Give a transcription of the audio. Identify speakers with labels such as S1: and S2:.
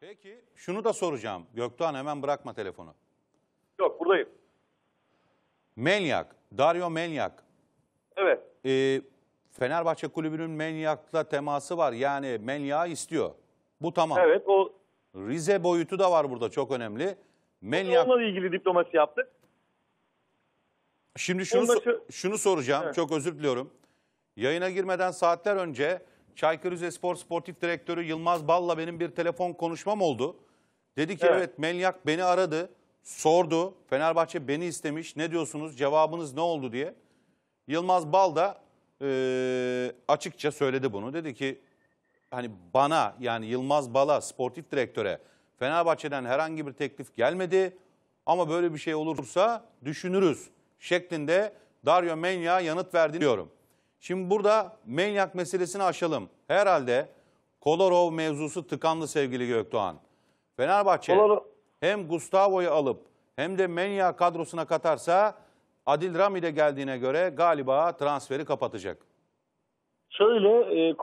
S1: Peki
S2: şunu da soracağım. Göktuğan hemen bırakma telefonu. Yok buradayım. Menyak, Dario Menyak. Evet. E, Fenerbahçe kulübünün Menyak'la teması var. Yani Menyak'ı istiyor. Bu tamam. Evet o... Rize boyutu da var burada çok önemli. Menyak... Onunla ilgili diplomasi yaptık. Şimdi şunu, Ondan şunu soracağım. Evet. Çok özür diliyorum. Yayına girmeden saatler önce Çaykur Rizespor Sportif Direktörü Yılmaz Bal'la benim bir telefon konuşmam oldu. Dedi ki evet, evet Melyak beni aradı, sordu. Fenerbahçe beni istemiş. Ne diyorsunuz? Cevabınız ne oldu diye. Yılmaz Bal da e, açıkça söyledi bunu. Dedi ki hani bana yani Yılmaz Bal'a sportif direktöre Fenerbahçe'den herhangi bir teklif gelmedi ama böyle bir şey olursa düşünürüz şeklinde Dario Menya yanıt verdi diyorum. Şimdi burada Menyak meselesini aşalım. Herhalde Kolarov mevzusu tıkandı sevgili Gökdoğan. Fenerbahçe Kolor hem Gustavo'yu alıp hem de Menya kadrosuna katarsa Adil Rami de geldiğine göre galiba transferi kapatacak. Şöyle e, Kolor